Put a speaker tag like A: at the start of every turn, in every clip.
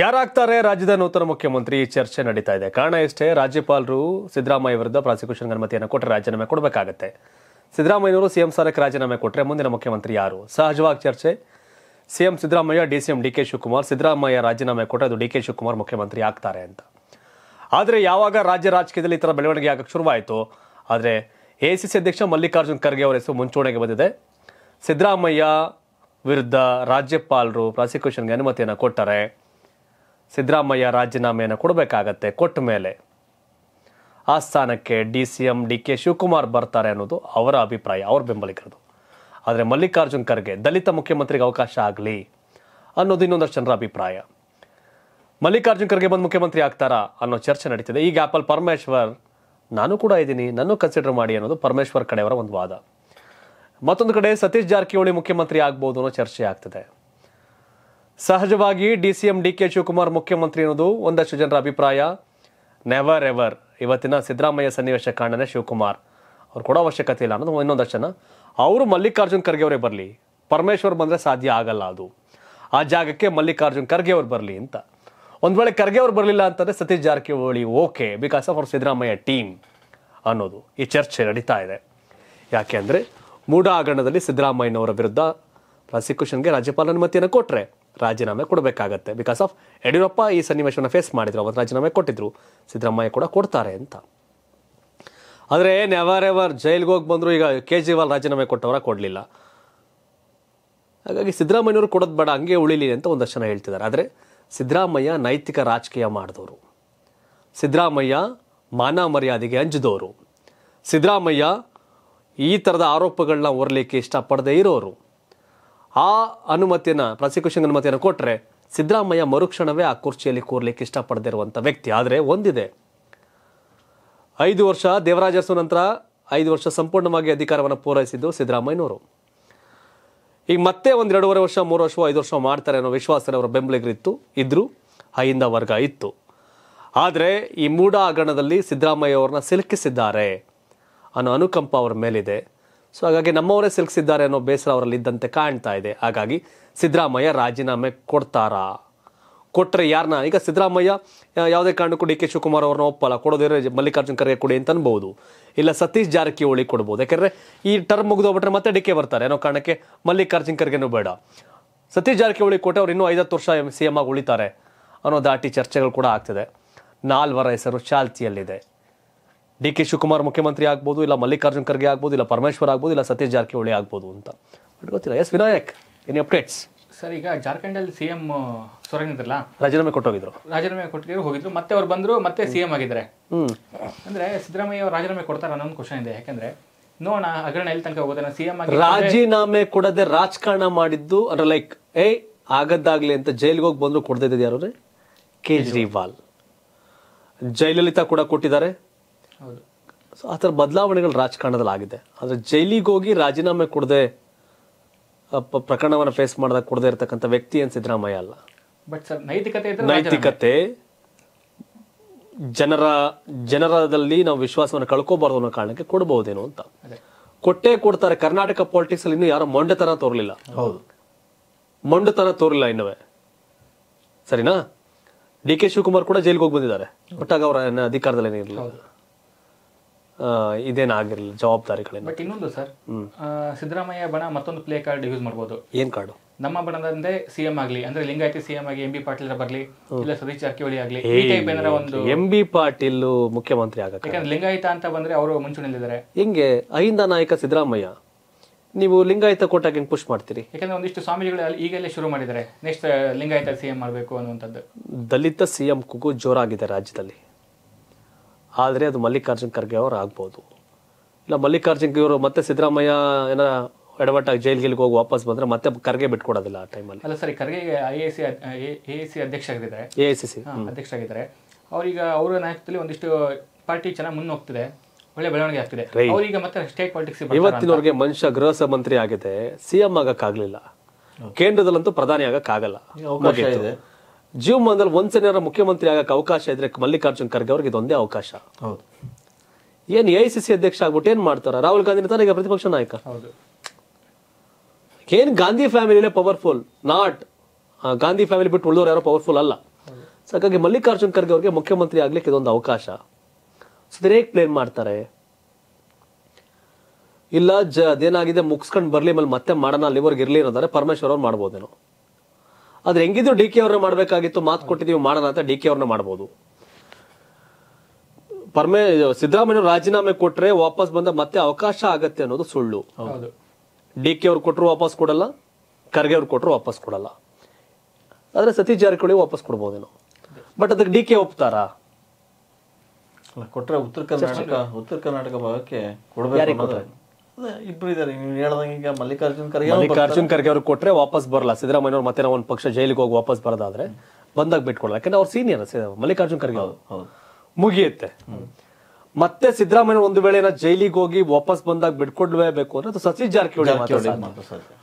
A: ಯಾರಾಗ್ತಾರೆ ರಾಜ್ಯದ ನೂತನ ಮುಖ್ಯಮಂತ್ರಿ ಚರ್ಚೆ ನಡೀತಾ ಇದೆ ಕಾರಣ ಇಷ್ಟೇ ರಾಜ್ಯಪಾಲರು ಸಿದ್ದರಾಮಯ್ಯ ವಿರುದ್ಧ ಪ್ರಾಸಿಕ್ಯೂಷನ್ಗೆ ಅನುಮತಿಯನ್ನು ಕೊಟ್ಟರೆ ರಾಜೀನಾಮೆ ಕೊಡಬೇಕಾಗುತ್ತೆ ಸಿದ್ದರಾಮಯ್ಯನವರು ಸಿಎಂ ಸ್ಥಾನಕ್ಕೆ ರಾಜೀನಾಮೆ ಕೊಟ್ಟರೆ ಮುಂದಿನ ಮುಖ್ಯಮಂತ್ರಿ ಯಾರು ಸಹಜವಾಗಿ ಚರ್ಚೆ CM Siddaramaiah D M D K Shivakumar Siddaramaiah ರಾಜೀನಾಮೆ ಕೊಟ್ಟರೆ ಅದು ಡಿ ಕೆ ಶಿವಕುಮಾರ್ ಮುಖ್ಯಮಂತ್ರಿ ಆಗ್ತಾರೆ ಅಂತ ಆದರೆ ಯಾವಾಗ ರಾಜ್ಯ ರಾಜಕೀಯದಲ್ಲಿ ಈ ಥರ ಬೆಳವಣಿಗೆ ಆಗಕ್ಕೆ ಶುರುವಾಯಿತು ಆದರೆ ಎ ಸಿ ಸಿ ಅಧ್ಯಕ್ಷ ಮಲ್ಲಿಕಾರ್ಜುನ್ ಖರ್ಗೆ ಅವರ ಹೆಸರು ಮುಂಚೂಣಿಗೆ ಬಂದಿದೆ ಸಿದ್ದರಾಮಯ್ಯ ವಿರುದ್ಧ ರಾಜ್ಯಪಾಲರು ಪ್ರಾಸಿಕ್ಯೂಷನ್ಗೆ ಅನುಮತಿಯನ್ನು ಕೊಟ್ಟರೆ ಸಿದ್ದರಾಮಯ್ಯ ರಾಜೀನಾಮೆಯನ್ನು ಕೊಡಬೇಕಾಗತ್ತೆ ಕೊಟ್ಟ ಮೇಲೆ ಆ ಸ್ಥಾನಕ್ಕೆ D C M D K Shivakumar ಬರ್ತಾರೆ ಅನ್ನೋದು ಅವರ ಅಭಿಪ್ರಾಯ ಅವ್ರ ಬೆಂಬಲಿಗರದು ಆದರೆ ಮಲ್ಲಿಕಾರ್ಜುನ್ ಖರ್ಗೆ ದಲಿತ ಮುಖ್ಯಮಂತ್ರಿಗೆ ಅವಕಾಶ ಆಗಲಿ ಅನ್ನೋದು ಇನ್ನೊಂದಷ್ಟು ಜನರ ಅಭಿಪ್ರಾಯ ಮಲ್ಲಿಕಾರ್ಜುನ್ ಖರ್ಗೆ ಬಂದು ಮುಖ್ಯಮಂತ್ರಿ ಆಗ್ತಾರಾ ಅನ್ನೋ ಚರ್ಚೆ ನಡೀತಿದೆ ಈಗ ಆ್ಯಪಲ್ ಪರಮೇಶ್ವರ್ ನಾನು ಕೂಡ ಇದ್ದೀನಿ ನಾನು ಕನ್ಸಿಡರ್ ಮಾಡಿ ಅನ್ನೋದು ಪರಮೇಶ್ವರ್ ಕಡೆಯವರ ಒಂದು ವಾದ ಮತ್ತೊಂದು ಕಡೆ ಸತೀಶ್ ಜಾರಕಿಹೊಳಿ ಮುಖ್ಯಮಂತ್ರಿ ಆಗ್ಬೋದು ಅನ್ನೋ ಚರ್ಚೆ ಆಗ್ತಿದೆ ಸಹಜವಾಗಿ D C M D K Shivakumar ಮುಖ್ಯಮಂತ್ರಿ ಅನ್ನೋದು ಒಂದಷ್ಟು ಜನರ ಅಭಿಪ್ರಾಯ ನೆವರ್ ಎವರ್ ಇವತ್ತಿನ ಸಿದ್ದರಾಮಯ್ಯ ಸನ್ನಿವೇಶ ಕಾರಣನೇ ಶಿವಕುಮಾರ್ ಅವ್ರು ಕೊಡೋ ಅವಶ್ಯಕತೆ ಇಲ್ಲ ಅನ್ನೋದು ಇನ್ನೊಂದಷ್ಟು ಜನ ಅವರು ಮಲ್ಲಿಕಾರ್ಜುನ್ ಖರ್ಗೆ ಅವರೇ ಬರಲಿ ಪರಮೇಶ್ವರ್ ಬಂದರೆ ಸಾಧ್ಯ ಆಗಲ್ಲ ಅದು ಆ ಜಾಗಕ್ಕೆ ಮಲ್ಲಿಕಾರ್ಜುನ್ ಖರ್ಗೆ ಅವ್ರು ಬರಲಿ ಅಂತ ಒಂದು ವೇಳೆ ಖರ್ಗೆ ಅವ್ರು ಬರಲಿಲ್ಲ ಅಂತಂದರೆ Satish Jarkiholi okay because of ಅವ್ರ ಸಿದ್ದರಾಮಯ್ಯ ಟೀಮ್ ಅನ್ನೋದು ಈ ಚರ್ಚೆ ನಡೀತಾ ಇದೆ ಯಾಕೆ ಅಂದರೆ ಮೂಡ ಆಗರಣದಲ್ಲಿ ಸಿದ್ದರಾಮಯ್ಯನವರ ವಿರುದ್ಧ ಪ್ರಾಸಿಕ್ಯೂಷನ್ಗೆ ರಾಜ್ಯಪಾಲ ಅನುಮತಿಯನ್ನು ಕೊಟ್ಟರೆ ರಾಜೀನಾಮೆ ಕೊಡಬೇಕಾಗತ್ತೆ ಬಿಕಾಸ್ ಆಫ್ ಯಡಿಯೂರಪ್ಪ ಈ ಸನ್ನಿವೇಶವನ್ನು ಫೇಸ್ ಮಾಡಿದ್ರು ಅವತ್ತು ರಾಜೀನಾಮೆ ಕೊಟ್ಟಿದ್ರು ಸಿದ್ದರಾಮಯ್ಯ ಕೂಡ ಕೊಡ್ತಾರೆ ಅಂತ ಆದರೆ ನೆವರ್ ಎವರ್ ಜೈಲ್ಗೆ ಹೋಗಿ ಬಂದರು ಈಗ ಕೇಜ್ರಿವಾಲ್ ರಾಜೀನಾಮೆ ಕೊಟ್ಟವರ ಕೊಡಲಿಲ್ಲ ಹಾಗಾಗಿ ಸಿದ್ದರಾಮಯ್ಯವರು ಕೊಡೋದು ಬೇಡ ಹಂಗೆ ಉಳಿಲಿ ಅಂತ ಒಂದಷ್ಟು ಜನ ಹೇಳ್ತಿದ್ದಾರೆ ಆದರೆ ಸಿದ್ದರಾಮಯ್ಯ ನೈತಿಕ ರಾಜಕೀಯ ಮಾಡಿದವರು ಸಿದ್ದರಾಮಯ್ಯ ಮಾನ ಮರ್ಯಾದೆಗೆ ಅಂಜಿದವರು ಸಿದ್ದರಾಮಯ್ಯ ಈ ಥರದ ಆರೋಪಗಳನ್ನ ಹೊರಲಿಕ್ಕೆ ಇಷ್ಟಪಡದೇ ಇರೋರು ಆ ಅನುಮತಿಯನ್ನು ಪ್ರಾಸಿಕ್ಯೂಷನ್ ಅನುಮತಿಯನ್ನು ಕೊಟ್ಟರೆ ಸಿದ್ದರಾಮಯ್ಯ ಮರುಕ್ಷಣವೇ ಆ ಕುರ್ಚಿಯಲ್ಲಿ ಕೂರ್ಲಿಕ್ಕೆ ಇಷ್ಟಪಡದಿರುವಂಥ ವ್ಯಕ್ತಿ ಆದರೆ ಒಂದಿದೆ ಐದು ವರ್ಷ ದೇವರಾಜಸ್ವ ನಂತರ ಐದು ವರ್ಷ ಸಂಪೂರ್ಣವಾಗಿ ಅಧಿಕಾರವನ್ನು ಪೂರೈಸಿದ್ದು ಸಿದ್ದರಾಮಯ್ಯನವರು ಈಗ ಮತ್ತೆ ಒಂದು ಎರಡೂವರೆ ವರ್ಷ ಮೂರು ವರ್ಷ ಐದು ವರ್ಷ ಮಾಡ್ತಾರೆ ಅನ್ನೋ ವಿಶ್ವಾಸ ಅವರ ಬೆಂಬಲಿಗರಿತ್ತು ಇದ್ರು ಅಹಿಂದ ವರ್ಗ ಇತ್ತು ಆದರೆ ಈ ಮೂಢ ಆಗರಣದಲ್ಲಿ ಸಿದ್ದರಾಮಯ್ಯ ಅವ್ರನ್ನ ಸಿಲುಕಿಸಿದ್ದಾರೆ ಅನ್ನೋ ಅನುಕಂಪ ಅವರ ಮೇಲಿದೆ ಸೊ ಹಾಗಾಗಿ ನಮ್ಮವರೇ ಸಿಲುಕಿಸಿದ್ದಾರೆ ಅನ್ನೋ ಬೇಸರ ಅವರಲ್ಲಿ ಇದ್ದಂತೆ ಕಾಣ್ತಾ ಇದೆ ಹಾಗಾಗಿ ಸಿದ್ದರಾಮಯ್ಯ ರಾಜೀನಾಮೆ ಕೊಡ್ತಾರಾ ಕೊಟ್ಟರೆ ಯಾರನ್ನ ಈಗ ಸಿದ್ದರಾಮಯ್ಯ ಯಾವುದೇ ಕಾರಣಕ್ಕೂ ಡಿ ಕೆ ಶಿವಕುಮಾರ್ ಅವ್ರನ್ನ ಒಪ್ಪಲ್ಲ ಕೊಡೋದೇ ಮಲ್ಲಿಕಾರ್ಜುನ್ ಖರ್ಗೆ ಕೊಡಿ ಅಂತ ಅನ್ಬೋದು ಇಲ್ಲ ಸತೀಶ್ ಜಾರಕಿಹೊಳಿ ಕೊಡ್ಬೋದು ಯಾಕಂದರೆ ಈ ಟರ್ಮ್ ಮುಗಿದೋಗ್ಬಿಟ್ರೆ ಮತ್ತೆ ಡಿ ಕೆ ಬರ್ತಾರೆ ಅನ್ನೋ ಕಾರಣಕ್ಕೆ ಮಲ್ಲಿಕಾರ್ಜುನ್ ಖರ್ಗೆನೂ ಬೇಡ ಸತೀಶ್ ಜಾರಕಿಹೊಳಿ ಕೊಟ್ಟೆ ಅವ್ರು ಇನ್ನೂ ಐದತ್ತು ವರ್ಷ ಸಿ ಎಮ್ ಆಗಿ ಉಳಿತಾರೆ ಅನ್ನೋ ದಾಟಿ ಚರ್ಚೆಗಳು ಕೂಡ ಆಗ್ತಿದೆ ನಾಲ್ವರ ಹೆಸರು ಚಾಲ್ತಿಯಲ್ಲಿದೆ ಡಿ ಕೆ ಶಿವಕುಮಾರ್ ಮುಖ್ಯಮಂತ್ರಿ ಆಗ್ಬೋದು ಇಲ್ಲ ಮಲ್ಲಿಕಾರ್ಜುನ್ ಖರ್ಗೆ ಆಗ್ಬೋದು ಇಲ್ಲ ಪರಮೇಶ್ವರ್ ಆಗ್ಬೋದು ಇಲ್ಲ ಸತೀಶ್ ಜಾರಕಿಹೊಳಿ ಆಗ್ಬೋದು ಅಂತ ಗೊತ್ತಿಲ್ಲ yes Vinayak any updates
B: sir ಈಗ ಜಾರ್ಖಂಡಲ್ಲಿ ಸಿ ಎಂ ಸೊರೇನಿದ್ರಲ್ಲ
A: ರಾಜೀನಾಮೆ ಕೊಟ್ಟೋಗಿದ್ರು
B: ರಾಜೀನಾಮೆ ಕೊಟ್ಟಿದ್ರು ಹೋಗಿದ್ರು ಮತ್ತೆ ಅವ್ರು ಬಂದರು ಮತ್ತೆ ಸಿ ಎಂ ಆಗಿದ್ದಾರೆ ಅಂದ್ರೆ ಸಿದ್ದರಾಮಯ್ಯ ಅವರು ರಾಜೀನಾಮೆ ಕೊಡ್ತಾರೆ ಅನ್ನೋ ಒಂದು ಕ್ವಶನ್ ಇದೆ ಯಾಕಂದ್ರೆ ನೋಡೋಣ ಹಗರಣ ಎಲ್ಲಿ ತನಕ ಹೋಗೋದ ಸಿ ಎಂ ಆಗಿ ರಾಜೀನಾಮೆ
A: ಕೊಡದೆ ರಾಜಕಾರಣ ಮಾಡಿದ್ದು ಅಂದ್ರೆ ಲೈಕ್ ಏ ಆಗದ್ದಾಗ್ಲಿ ಅಂತ ಜೈಲಿಗೆ ಹೋಗಿ ಬಂದ್ರು ಕೊಡ್ದಿದ್ದು ಯಾರು ಕೇಜ್ರಿವಾಲ್ ಜಯಲಲಿತಾ ಕೂಡ ಕೊಟ್ಟಿದ್ದಾರೆ ಆ ಥರ ಬದಲಾವಣೆಗಳು ರಾಜಕಾರಣದಲ್ಲಿ ಆಗಿದೆ ಆದರೆ ಜೈಲಿಗೆ ಹೋಗಿ ರಾಜೀನಾಮೆ ಕೊಡದೆ ಪ್ರಕರಣವನ್ನು ಫೇಸ್ ಮಾಡಿದಾಗ ಕೊಡದೆ ಇರತಕ್ಕಂಥ ವ್ಯಕ್ತಿ ಏನು ಸಿದ್ದರಾಮಯ್ಯ ಅಲ್ಲ
B: ಬಟ್ ಸರ್ ನೈತಿಕತೆ ನೈತಿಕತೆ
A: ಜನರ ಜನರದಲ್ಲಿ ನಾವು ವಿಶ್ವಾಸವನ್ನು ಕಳ್ಕೋಬಾರ್ದು ಅನ್ನೋ ಕಾರಣಕ್ಕೆ ಕೊಡಬಹುದೇನು ಅಂತ ಕೊಟ್ಟೇ ಕೊಡ್ತಾರೆ ಕರ್ನಾಟಕ ಪಾಲಿಟಿಕ್ಸ್ ಅಲ್ಲಿ ಇನ್ನೂ ಯಾರು ಮೊಂಡತನ ತೋರಲಿಲ್ಲ ಹೌದು ಮೊಂಡತನ ತೋರಿಲ್ಲ ಇನ್ನವೇ ಸರಿನಾ ಡಿ ಕೆ ಶಿವಕುಮಾರ್ ಕೂಡ ಜೈಲಿಗೆ ಹೋಗಿ ಬಂದಿದ್ದಾರೆ ಒಟ್ಟಾಗ ಅವರ ಅಧಿಕಾರದಲ್ಲಿ ಏನಿರಲಿಲ್ಲ ಇದೇನಾಗಿರಲಿಲ್ಲ ಜವಾಬ್ದಾರಿಗಳಿಂದ ಬಟ್
B: ಇನ್ನೊಂದು ಸರ್ ಸಿದ್ದರಾಮಯ್ಯ ಬಣ ಮತ್ತೊಂದು ಪ್ಲೇ ಕಾರ್ಡ್ ಯೂಸ್ ಮಾಡ್ಬೋದು ಏನು ಕಾರ್ಡು ನಮ್ಮ ಸಿ ಸಿಎಂ ಆಗ್ಲಿ ಅಂದ್ರೆ ಲಿಂಗಾಯತಿ ಸಿಎಂ ಆಗಿ ಎಂ ಬಿ ಪಾಟೀಲ್ ಬರ್ಲಿ ಇಲ್ಲ ಸತೀಶ್ ಜಾರಕಿಹೊಳಿ ಆಗ್ಲಿ ಈ ಒಂದು ಎಂ
A: ಬಿ ಪಾಟೀಲ್ ಮುಖ್ಯಮಂತ್ರಿ ಆಗುತ್ತೆ ಯಾಕಂದ್ರೆ
B: ಲಿಂಗಾಯತ ಅಂತ ಬಂದ್ರೆ ಅವರು ಮುಂಚೂಣಿಯಲ್ಲಿದ್ದಾರೆ
A: ಹಿಂಗೆ ಅಹಿಂದ ನಾಯಕ ಸಿದ್ದರಾಮಯ್ಯ ನೀವು ಲಿಂಗಾಯತ ಕೋಟಾಗಿ ಪುಷ್ ಮಾಡ್ತೀರಿ
B: ಯಾಕಂದ್ರೆ ಒಂದಿಷ್ಟು ಸ್ವಾಮಿಗಳು ಈಗಲೇ ಶುರು ಮಾಡಿದ್ದಾರೆ ನೆಕ್ಸ್ಟ್ ಲಿಂಗಾಯತ ಸಿಎಂ ಮಾಡಬೇಕು ಅನ್ನುವಂಥದ್ದು
A: ದಲಿತ ಸಿಎಂ ಕುಗು ಜೋರಾಗಿದೆ ರಾಜ್ಯದಲ್ಲಿ ಆದರೆ ಅದು ಮಲ್ಲಿಕಾರ್ಜುನ್ ಖರ್ಗೆ ಅವರು ಆಗ್ಬೋದು ಇಲ್ಲ ಮಲ್ಲಿಕಾರ್ಜುನ್ ಇವರು ಮತ್ತೆ ಸಿದ್ದರಾಮಯ್ಯ ಏನೋ ಎಡವಟ್ಟಾಗಿ ಜೈಲ್ ಗಿಲ್ಗೆ ಹೋಗಿ ವಾಪಸ್ ಬಂದ್ರೆ ಮತ್ತೆ ಖರ್ಗೆ ಬಿಟ್ಕೊಡೋದಿಲ್ಲ ಆ ಟೈಮಲ್ಲಿ
B: ಅಲ್ಲ ಸರಿ Kharge I A C A C ಅಧ್ಯಕ್ಷ ಆಗಿದ್ದಾರೆ ಎ ಸಿ ಸಿ ಅಧ್ಯಕ್ಷ ಆಗಿದ್ದಾರೆ ಅವರೀಗ ಅವರ ನಾಯಕತ್ವದಲ್ಲಿ ಒಂದಿಷ್ಟು ಪಾರ್ಟಿ ಚೆನ್ನಾಗಿ ಹೋಗ್ತಿದೆ ಒಳ್ಳೆ ಬೆಳವಣಿಗೆ ಆಗ್ತಿದೆ ಅವರೀಗ ಮತ್ತೆ ಸ್ಟೇಟ್ ಪಾಲಿಟಿಕ್ಸ್
A: ಮನುಷ್ಯ ಗೃಹ ಮಂತ್ರಿ ಆಗಿದೆ ಸಿ ಎಂ ಆಗಕ್ಕಾಗಲಿಲ್ಲ ಕೇಂದ್ರದಲ್ಲಂತೂ ಪ್ರಧಾನಿ ಆಗಕ್ಕಾಗಲ್ಲ ಜೀವಮಾನದಲ್ಲಿ ಒಂದ್ಸಲ ಮುಖ್ಯಮಂತ್ರಿ ಆಗಕ್ಕೆ ಅವಕಾಶ ಇದ್ರೆ ಮಲ್ಲಿಕಾರ್ಜುನ್ ಖರ್ಗೆ ಅವ್ರಿಗೆ ಇದೊಂದೇ ಅವಕಾಶ ಹೌದು ಏನು ಎ ಐ ಸಿ ಸಿ ಅಧ್ಯಕ್ಷ ಆಗ್ಬಿಟ್ಟು ಏನ್ ಮಾಡ್ತಾರ ರಾಹುಲ್ ಗಾಂಧಿ ತಾನೇ ಪ್ರತಿಪಕ್ಷ ನಾಯಕ ಏನ್ ಗಾಂಧಿ ಫ್ಯಾಮಿಲಿನೇ ಪವರ್ಫುಲ್ ನಾಟ್ ಗಾಂಧಿ ಫ್ಯಾಮಿಲಿ ಬಿಟ್ಟು ಉಳಿದವರು ಯಾರೋ ಪವರ್ಫುಲ್ ಅಲ್ಲ ಸೊ ಹಾಗಾಗಿ ಮಲ್ಲಿಕಾರ್ಜುನ್ ಖರ್ಗೆ ಅವ್ರಿಗೆ ಮುಖ್ಯಮಂತ್ರಿ ಆಗ್ಲಿಕ್ಕೆ ಇದೊಂದು ಅವಕಾಶ ಸೊ ಪ್ಲೇನ್ ಮಾಡ್ತಾರೆ ಇಲ್ಲ ಜ ಅದೇನಾಗಿದೆ ಮುಗಿಸ್ಕೊಂಡು ಬರಲಿ ಮೇಲೆ ಮತ್ತೆ ಮಾಡೋಣ ಅಲ್ಲಿವರೆಗೆ ಇರಲಿ ಅನ್ನೋದಾದ್ರೆ ಪರಮೇಶ್ವರ್ ಅವ್ರು ಮಾಡ್ಬೋದೇನೋ ಆದ್ರೆ ಹೆಂಗಿದ್ರು ಡಿ ಕೆ ಅವ್ರನ್ನ ಮಾಡಬೇಕಾಗಿತ್ತು ಮಾತು ಕೊಟ್ಟಿದೀವಿ ಮಾಡೋಣ ಅಂತ ಡಿ ಕೆ ಅವ್ರನ್ನ ಮಾಡ್ಬೋದು ಪರಮೇ ಸಿದ್ದರಾಮಯ್ಯ ರಾಜೀನಾಮೆ ಕೊಟ್ರೆ ವಾಪಸ್ ಬಂದ ಮತ್ತೆ ಅವಕಾಶ ಆಗತ್ತೆ ಅನ್ನೋದು ಸುಳ್ಳು ಡಿ ಕೆ ಅವ್ರು ಕೊಟ್ಟರು ವಾಪಸ್ ಕೊಡಲ್ಲ ಖರ್ಗೆ ಅವ್ರು ಕೊಟ್ಟರು ವಾಪಸ್ ಕೊಡಲ್ಲ ಆದ್ರೆ ಸತೀಶ್ ಜಾರಕಿಹೊಳಿ ವಾಪಸ್ ಕೊಡ್ಬೋದೇನೋ ಬಟ್ ಅದಕ್ಕೆ ಡಿ ಕೆ ಒಪ್ತಾರ
B: ಕೊಟ್ರೆ ಉತ್ತರ ಕರ್ನಾಟಕ
A: ಉತ್ತರ ಕರ್ನಾಟಕ ಭಾಗಕ್ಕೆ ಕೊಡಬೇಕು ಇಬ್ರು ಇದಾರೆ ನೀವು ಮಲ್ಲಿಕಾರ್ಜುನ್ ಖರ್ಗೆ ಮಲ್ಲಿಕಾರ್ಜುನ್ ಖರ್ಗೆ ಅವ್ರಿಗೆ ಕೊಟ್ಟರೆ ವಾಪಸ್ ಬರಲ್ಲ ಅವ್ರು ಮತ್ತೆ ನಾವು ಒಂದು ಪಕ್ಷ ಜೈಲಿಗೆ ಹೋಗಿ ವಾಪಸ್ ಬರೋದಾದ್ರೆ ಬಂದಾಗ ಬಿಟ್ಕೊಡಲ್ಲ ಯಾಕಂದ್ರೆ ಅವ್ರು ಸೀನಿಯರ್ ಮಲ್ಲಿಕಾರ್ಜುನ್ ಖರ್ಗೆ ಅವರು ಮುಗಿಯುತ್ತೆ ಮತ್ತೆ ಸಿದ್ದರಾಮಯ್ಯ ಒಂದು ವೇಳೆ ಜೈಲಿಗೆ ಹೋಗಿ ವಾಪಸ್ ಬಂದಾಗ ಬೇಕು ಅಂದ್ರೆ ಅದು ಸತೀಶ್ ಜಾರಕಿಹೊಳಿ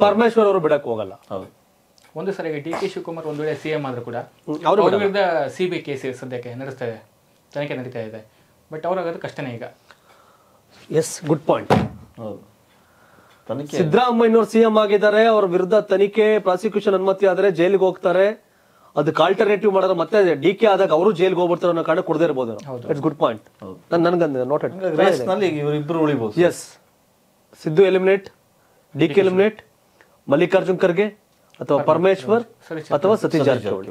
A: ಪರಮೇಶ್ವರ್ ಅವರು ಬಿಡಕ್ ಹೋಗಲ್ಲ
B: ಒಂದು ಸರಿ ಡಿ ಕೆ ಶಿವಕುಮಾರ್ ಒಂದು ವೇಳೆ ಸಿಎಂ ಆದ್ರೂ ಕೂಡ ಅವರು ವಿರುದ್ಧ ಸಿ ಬಿ ಕೇಸ್ ಸದ್ಯಕ್ಕೆ ನಡೆಸ್ತಾ ಇದೆ ತನಿಖೆ ನಡೀತಾ ಇದೆ ಬಟ್ ಅವ್ರಾಗೋದು ಕಷ್ಟನೇ ಈಗ
A: ಎಸ್ ಗುಡ್ ಪಾಯಿಂಟ್ ಸಿದ್ದರಾಮಯ್ಯನವ್ರು ಸಿಎಂ ಆಗಿದ್ದಾರೆ ಅವ್ರ ವಿರುದ್ಧ ತನಿಖೆ ಪ್ರಾಸಿಕ್ಯೂಷನ್ ಅನುಮತಿ ಆದರೆ ಜೈಲಿಗೆ ಹೋಗ್ತಾರೆ ಅದಕ್ಕೆ ಆಲ್ಟರ್ನೇಟಿವ್ ಮಾಡಿದ್ರೆ ಮತ್ತೆ ಡಿ ಕೆ ಆದಾಗ ಅವರು ಜೈಲಿಗೆ ಹೋಗ್ಬಿಡ್ತಾರೆ ಅನ್ನೋ ಕಾರಣ ಕೊಡದೇ ಇರ್ಬೋದು it's good point yes Siddu eliminate D K eliminate Mallikarjun Kharge ಅಥವಾ ಪರಮೇಶ್ವರ್ ಅಥವಾ ಸತೀಶ್ ಜಾರಕಿಹೊಳಿ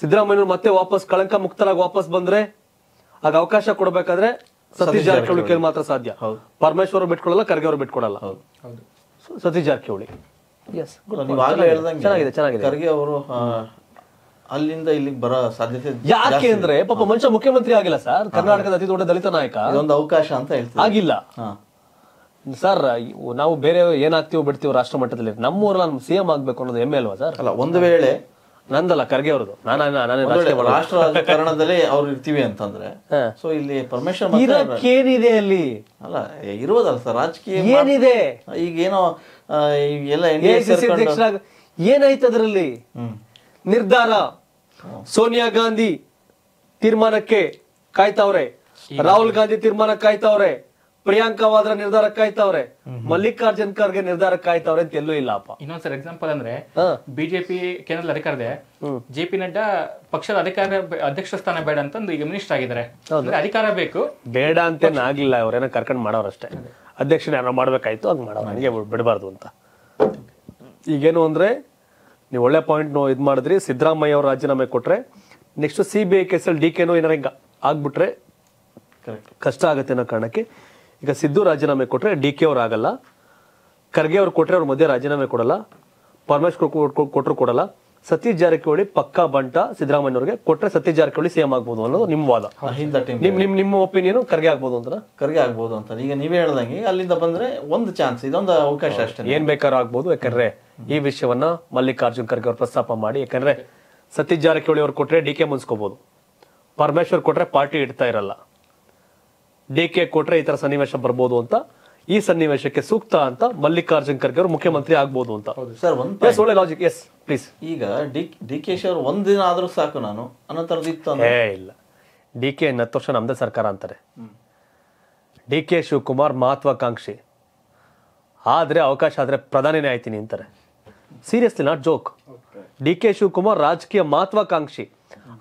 A: ಸಿದ್ದರಾಮಯ್ಯ ಮತ್ತೆ ವಾಪಸ್ ಕಳಂಕ ಮುಕ್ತರಾಗಿ ವಾಪಸ್ ಬಂದ್ರೆ ಆಗ ಅವಕಾಶ ಕೊಡಬೇಕಾದ್ರೆ
B: ಸತೀಶ್ ಜಾರಕಿಹೊಳಿ ಕೇಳಿ
A: ಮಾತ್ರ ಸಾಧ್ಯ ಪರಮೇಶ್ವರ್ ಬಿಟ್ಕೊಳ್ಳಲ್ಲ ಖರ್ಗೆ ಅವರು ಬಿಟ್ಕೊಡಲ್ಲ ಸತೀಶ್ ಜಾರಕಿಹೊಳಿ ಎಸ್ ಚೆನ್ನಾಗಿದೆ ಚೆನ್ನಾಗಿದೆ ಖರ್ಗೆ ಅವರು ಅಲ್ಲಿಂದ ಇಲ್ಲಿಗೆ ಬರೋ ಸಾಧ್ಯತೆ ಯಾಕೆ ಅಂದ್ರೆ ಪಾಪ ಮನುಷ್ಯ ಮುಖ್ಯಮಂತ್ರಿ ಆಗಿಲ್ಲ ಸರ್ ಕರ್ನಾಟಕದ ಅತಿ ದೊಡ್ಡ ದಲಿತ ನಾಯಕ ಇದೊಂದು ಅವಕಾಶ ಅಂತ ಹೇಳ್ತಾರೆ ಆಗಿಲ್ಲ ಸರ್ ನಾವು ಬೇರೆ ಏನಾಗ್ತೀವೋ ಬಿಡ್ತೀವೋ ರಾಷ್ಟ್ರ ಮಟ್ಟದಲ್ಲಿ ನಮ್ಮೂರಲ್ಲಿ ನಾನು ಸಿಎಂ ಆಗ್ಬೇಕು ಅನ್ನೋದು ಹೆಮ್ಮೆ ಅಲ್ವಾ ಸರ್ ಅಲ್ಲ ಒಂದು ವೇಳೆ ನಂದಲ್ಲ ಖರ್ಗೆ ಅವ್ರದ್ದು ನಾನು ನಾನು ರಾಷ್ಟ್ರ ರಾಜಕಾರಣದಲ್ಲಿ ಅವ್ರು ಇರ್ತೀವಿ ಅಂತಂದ್ರೆ ಸೊ ಇಲ್ಲಿ ಪರಮೇಶ್ವರ್ ಏನಿದೆ ಅಲ್ಲಿ ಅಲ್ಲ ಇರುವುದಲ್ಲ ಸರ್ ರಾಜಕೀಯ ಏನಿದೆ ಈಗ ಏನೋ ಎಲ್ಲ ಏನಾಯ್ತು ಅದರಲ್ಲಿ ನಿರ್ಧಾರ ಸೋನಿಯಾ ಗಾಂಧಿ ತೀರ್ಮಾನಕ್ಕೆ ಕಾಯ್ತಾವ್ರೆ ರಾಹುಲ್ ಗಾಂಧಿ ತೀರ್ಮಾನಕ್ಕೆ ಕಾಯ್ತಾವ್ರೆ ಪ್ರಿಯಾಂಕಾ ವಾದ್ರಾ ನಿರ್ಧಾರ ಕಾಯ್ತಾವ್ರೆ ಮಲ್ಲಿಕಾರ್ಜುನ್ ಖರ್ಗೆ ನಿರ್ಧಾರ
B: ಕಾಯ್ತಾವ್ರೆ ಅಂತ ಎಲ್ಲೂ ಇಲ್ಲಪ್ಪ ಅಪ್ಪ ಎಕ್ಸಾಂಪಲ್ ಅಂದ್ರೆ ಬಿಜೆಪಿ ಕೇಂದ್ರದಲ್ಲಿ ಅಧಿಕಾರದೆ ಜೆ ಪಿ ನಡ್ಡಾ ಪಕ್ಷದ ಅಧಿಕಾರ ಅಧ್ಯಕ್ಷ ಸ್ಥಾನ ಬೇಡ ಅಂತ ಈಗ ಮಿನಿಸ್ಟರ್ ಆಗಿದ್ದಾರೆ ಅಧಿಕಾರ ಬೇಕು
A: ಬೇಡ ಅಂತ ಆಗಿಲ್ಲ ಅವ್ರೇನ ಕರ್ಕೊಂಡು ಮಾಡೋರಷ್ಟೇ ಅಧ್ಯಕ್ಷನ ಏನೋ ಮಾಡ್ಬೇಕಾಯ್ತು ಹಂಗೆ ಮಾಡೋ ಹಂಗೆ ಬಿಡಬಾರ್ದು ಅಂತ ಈಗೇನು ಅಂದ್ರೆ ನೀವು ಒಳ್ಳೆ ಪಾಯಿಂಟ್ ಇದು ಮಾಡಿದ್ರಿ ಸಿದ್ದರಾಮಯ್ಯ ಅವ್ರ ರಾಜೀನಾಮೆ ಕೊಟ್ರೆ next C B I L D ಕೆನೋ ಏನಾರ ಆಗ್ಬಿಟ್ರೆ ಕಷ್ಟ ಆಗತ್ತೆ ಅನ್ನೋ ಕಾರಣಕ್ಕೆ ಈಗ ಸಿದ್ದು ರಾಜೀನಾಮೆ ಕೊಟ್ಟರೆ ಡಿ ಕೆ ಅವ್ರು ಆಗಲ್ಲ ಖರ್ಗೆ ಅವ್ರು ಕೊಟ್ಟರೆ ಅವ್ರ ಮಧ್ಯೆ ರಾಜೀನಾಮೆ ಕೊಡಲ್ಲ ಪರಮೇಶ್ವರ್ ಕೊಟ್ಟರು ಕೊಡಲ್ಲ ಸತೀಶ್ ಜಾರಕಿಹೊಳಿ ಪಕ್ಕಾ ಬಂಟ ಸಿದ್ದರಾಮಯ್ಯ ಅವರಿಗೆ ಕೊಟ್ಟರೆ ಸತೀಶ್ ಜಾರಕಿಹೊಳಿ ಸಿಎಂ ಆಗ್ಬೋದು ಅನ್ನೋದು ನಿಮ್ಮ ವಾದ ನಿಮ್ ನಿಮ್ಮ ಒಪಿನಿಯನ್ ಕರ್ಗೆ ಆಗ್ಬೋದು ಅಂತ ಕರ್ಗೆ ಆಗ್ಬೋದು ಅಂತ ಈಗ ನೀವೇ ಹೇಳ್ದಂಗೆ ಅಲ್ಲಿಂದ ಬಂದ್ರೆ ಒಂದು ಚಾನ್ಸ್ ಇದೊಂದು ಅವಕಾಶ ಅಷ್ಟೇ ಏನ್ ಬೇಕಾದ್ರೂ ಆಗ್ಬೋದು ಯಾಕಂದ್ರೆ ಈ ವಿಷಯವನ್ನ ಮಲ್ಲಿಕಾರ್ಜುನ್ ಖರ್ಗೆ ಅವರು ಪ್ರಸ್ತಾಪ ಮಾಡಿ ಯಾಕಂದ್ರೆ ಸತೀಶ್ ಜಾರಕಿಹೊಳಿ ಅವ್ರು ಕೊಟ್ಟರೆ ಡಿ ಕೆ ಮುನ್ಸ್ಕೋಬಹುದು ಪರಮೇಶ್ವರ್ ಕೊಟ್ಟರೆ ಪಾರ್ಟಿ ಇಡ್ತಾ ಇರಲ್ಲ ಡಿ ಕೆ ಕೊಟ್ರೆ ಈ ತರ ಸನ್ನಿವೇಶ ಬರ್ಬೋದು ಅಂತ ಈ ಸನ್ನಿವೇಶಕ್ಕೆ ಸೂಕ್ತ ಅಂತ ಮಲ್ಲಿಕಾರ್ಜುನ್ ಖರ್ಗೆ ಅವರು ಮುಖ್ಯಮಂತ್ರಿ ಆಗ್ಬೋದು ಅಂತ ಸರ್ ಒಳ್ಳೆ ಲಾಜಿಕ್ ಎಸ್ ಪ್ಲೀಸ್ ಈಗ ಡಿ ಡಿ ಕೆ ಶಿ ಅವ್ರು ಒಂದಿನ ಆದ್ರೂ ಸಾಕು ನಾನು ಇಲ್ಲ ಡಿ ಕೆ ಹತ್ತು ವರ್ಷ ನಮ್ದೇ ಸರ್ಕಾರ ಅಂತಾರೆ ಡಿ ಕೆ ಶಿವಕುಮಾರ್ ಮಹತ್ವಾಕಾಂಕ್ಷಿ ಆದ್ರೆ ಅವಕಾಶ ಆದ್ರೆ ಪ್ರಧಾನಿನೇ ಆಯ್ತೀನಿ ಅಂತಾರೆ seriously not joke D K Shivakumar ರಾಜಕೀಯ ಮಹತ್ವಾಕಾಂಕ್ಷಿ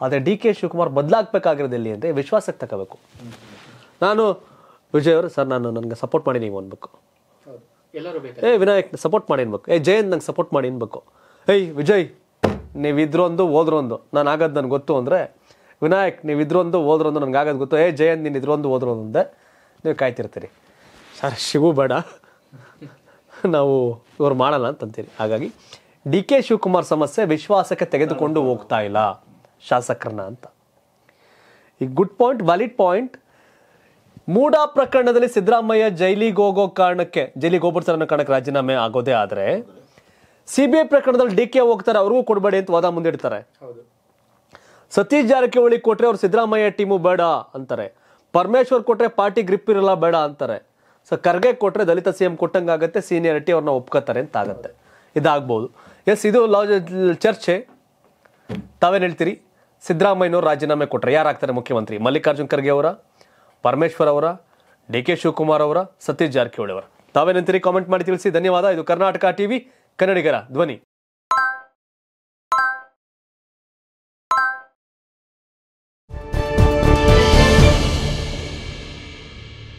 A: ಆದರೆ ಡಿ ಕೆ ಶಿವಕುಮಾರ್ ಬದಲಾಗಬೇಕಾಗಿರೋದು ಅಂದ್ರೆ ವಿಶ್ವಾಸಕ್ಕೆ ತಗೋಬೇಕು ನಾನು ವಿಜಯ್ ಅವರು ಸರ್ ನಾನು ನನಗೆ ಸಪೋರ್ಟ್ ಮಾಡಿ ನೀವು ಅನ್ಬೇಕು ಏ ವಿನಾಯಕ್ ಸಪೋರ್ಟ್ ಮಾಡಿ ಅನ್ಬೇಕು ಏ ಜಯಂತ್ ನಂಗೆ ಸಪೋರ್ಟ್ ಮಾಡಿ ಅನ್ಬೇಕು ಏಯ್ ವಿಜಯ್ ನೀವಿದ್ರು ಒಂದು ಹೋದ್ರು ಒಂದು ನಾನು ಆಗೋದು ನನಗೆ ಗೊತ್ತು ಅಂದರೆ ವಿನಾಯಕ್ ನೀವು ಒಂದು ಹೋದ್ರು ಒಂದು ನನಗೆ ಆಗೋದು ಗೊತ್ತು ಏ ಜಯಂತ್ ನೀನು ಇದ್ರೊಂದು ಹೋದ್ರು ಅಂದೆ ನೀವು ಕಾಯ್ತಿರ್ತೀರಿ ಸರ್ ಶಿವು ಬೇಡ ನಾವು ಇವ್ರು ಮಾಡಲ್ಲ ಅಂತಂತೀರಿ ಹಾಗಾಗಿ ಡಿ ಕೆ ಶಿವಕುಮಾರ್ ಸಮಸ್ಯೆ ವಿಶ್ವಾಸಕ್ಕೆ ತೆಗೆದುಕೊಂಡು ಹೋಗ್ತಾ ಇಲ್ಲ ಶಾಸಕರನ್ನ ಅಂತ ಈ good point valid point MUDA ಪ್ರಕರಣದಲ್ಲಿ ಸಿದ್ದರಾಮಯ್ಯ ಜೈಲಿಗೆ ಹೋಗೋ ಕಾರಣಕ್ಕೆ ಜೈಲಿಗೆ ಹೋಗ್ಬಿಡ್ತಾರೆ ಅನ್ನೋ ಕಾರಣಕ್ಕೆ ರಾಜೀನಾಮೆ ಆಗೋದೇ ಆದರೆ ಸಿಬಿಐ ಪ್ರಕರಣದಲ್ಲಿ ಡಿ ಕೆ ಹೋಗ್ತಾರೆ ಅವ್ರಿಗೂ ಕೊಡಬೇಡಿ ಅಂತ ವಾದ ಮುಂದಿಡ್ತಾರೆ ಸತೀಶ್ ಜಾರಕಿಹೊಳಿ ಕೊಟ್ಟರೆ ಅವ್ರು ಸಿದ್ದರಾಮಯ್ಯ ಟೀಮು ಬೇಡ ಅಂತಾರೆ ಪರಮೇಶ್ವರ್ ಕೊಟ್ಟರೆ ಪಾರ್ಟಿ ಗ್ರಿಪ್ ಇರಲ್ಲ ಬೇಡ ಅಂತಾರೆ ಸೊ ಖರ್ಗೆ ಕೊಟ್ಟರೆ ದಲಿತ ಸಿಎಂ ಆಗುತ್ತೆ ಸೀನಿಯರಿಟಿ ಅವ್ರನ್ನ ಒಪ್ಕೋತಾರೆ ಅಂತ ಆಗುತ್ತೆ ಇದಾಗ್ಬೋದು ಎಸ್ ಇದು ಲಾ ಚರ್ಚೆ ತಾವೇನು ಹೇಳ್ತೀರಿ ಸಿದ್ದರಾಮಯ್ಯನವ್ರು ರಾಜೀನಾಮೆ ಕೊಟ್ಟರೆ ಯಾರಾಗ್ತಾರೆ ಮುಖ್ಯಮಂತ್ರಿ ಮಲ್ಲಿಕಾರ್ಜುನ್ ಖರ್ಗೆ ಅವರ ಪರಮೇಶ್ವರ್ ಅವರ ಡಿ ಕೆ ಶಿವಕುಮಾರ್ ಅವರ ಸತೀಶ್ ಜಾರಕಿಹೊಳಿ ಅವರ ತಾವೇನಂತೀರಿ ಕಾಮೆಂಟ್ ಮಾಡಿ ತಿಳಿಸಿ ಧನ್ಯವಾದ ಇದು ಕರ್ನಾಟಕ ಟಿವಿ ಕನ್ನಡಿಗರ ಧ್ವನಿ